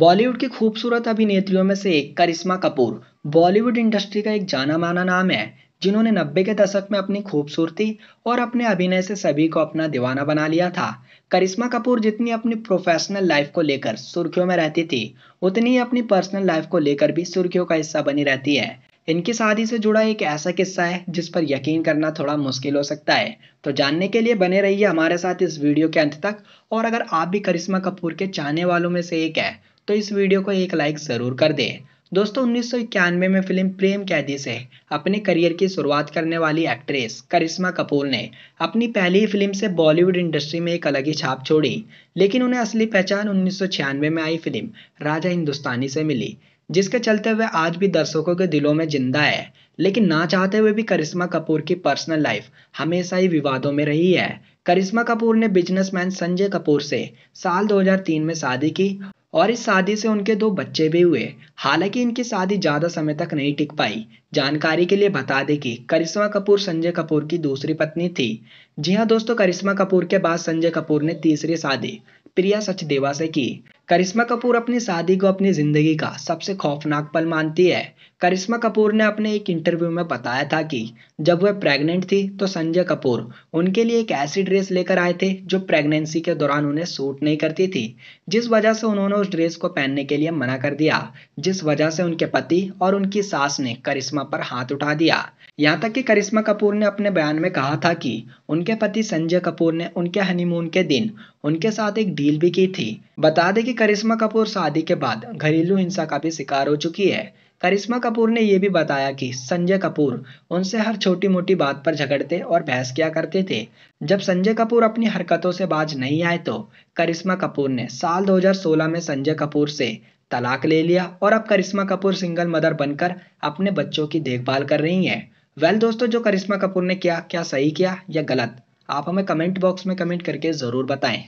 बॉलीवुड की खूबसूरत अभिनेत्रियों में से एक करिश्मा कपूर बॉलीवुड इंडस्ट्री का एक जाना माना नाम है जिन्होंने नब्बे के दशक में अपनी खूबसूरती और अपने अभिनय से सभी को अपना दीवाना बना लिया था करिश्मा कपूर जितनी अपनी प्रोफेशनल लाइफ को लेकर सुर्खियों में रहती थी उतनी ही अपनी पर्सनल लाइफ को लेकर भी सुर्खियों का हिस्सा बनी रहती है इनकी शादी से जुड़ा एक ऐसा किस्सा है जिस पर यकीन करना थोड़ा मुश्किल हो सकता है तो जानने के लिए बने रहिए हमारे साथ इस वीडियो के अंत तक और अगर आप भी करिश्मा कपूर के चाहने वालों में से एक है तो इस वीडियो को एक लाइक ज़रूर कर दें दोस्तों उन्नीस में फिल्म प्रेम कैदी से अपने करियर की शुरुआत करने वाली एक्ट्रेस करिश्मा कपूर ने अपनी पहली ही फिल्म से बॉलीवुड इंडस्ट्री में एक अलग ही छाप छोड़ी लेकिन उन्हें असली पहचान उन्नीस में आई फिल्म राजा हिंदुस्तानी से मिली जिसके चलते हुए आज भी दर्शकों के दिलों में जिंदा है लेकिन ना चाहते हुए भी करिश्मा कपूर की पर्सनल लाइफ हमेशा ही विवादों में रही है करिश्मा कपूर ने बिजनेसमैन संजय कपूर से साल 2003 में शादी की और इस शादी से उनके दो बच्चे भी हुए हालांकि इनकी शादी ज़्यादा समय तक नहीं टिक पाई जानकारी के लिए बता दें कि करिश्मा कपूर संजय कपूर की दूसरी पत्नी थी जी हाँ दोस्तों करिश्मा कपूर के बाद संजय कपूर ने तीसरी शादी प्रिया सचदेवा से की करिश्मा कपूर अपनी शादी को अपनी ज़िंदगी का सबसे खौफनाक पल मानती है करिश्मा कपूर ने अपने एक इंटरव्यू में बताया था कि जब वह प्रेग्नेंट थी तो संजय कपूर उनके लिए एक ऐसी ड्रेस लेकर आए थे जो प्रेगनेंसी के दौरान उन्हें सूट नहीं करती थी जिस वजह से उन्होंने उस ड्रेस को पहनने के लिए मना कर दिया जिस वजह से उनके पति और उनकी सास ने करिश्मा पर हाथ उठा दिया यहाँ तक कि करिश्मा कपूर ने अपने बयान में कहा था कि उनके पति संजय कपूर ने उनके हनीमून के दिन उनके साथ एक डील भी की थी बता दें कि करिश्मा कपूर शादी के बाद घरेलू हिंसा का भी शिकार हो चुकी है करिश्मा कपूर ने यह भी बताया कि संजय कपूर उनसे हर छोटी मोटी बात पर झगड़ते और बहस किया करते थे जब संजय कपूर अपनी हरकतों से बाज नहीं आए तो करिश्मा कपूर ने साल 2016 में संजय कपूर से तलाक ले लिया और अब करिश्मा कपूर सिंगल मदर बनकर अपने बच्चों की देखभाल कर रही हैं वेल दोस्तों जो करिश्मा कपूर ने किया क्या सही किया या गलत आप हमें कमेंट बॉक्स में कमेंट करके ज़रूर बताएं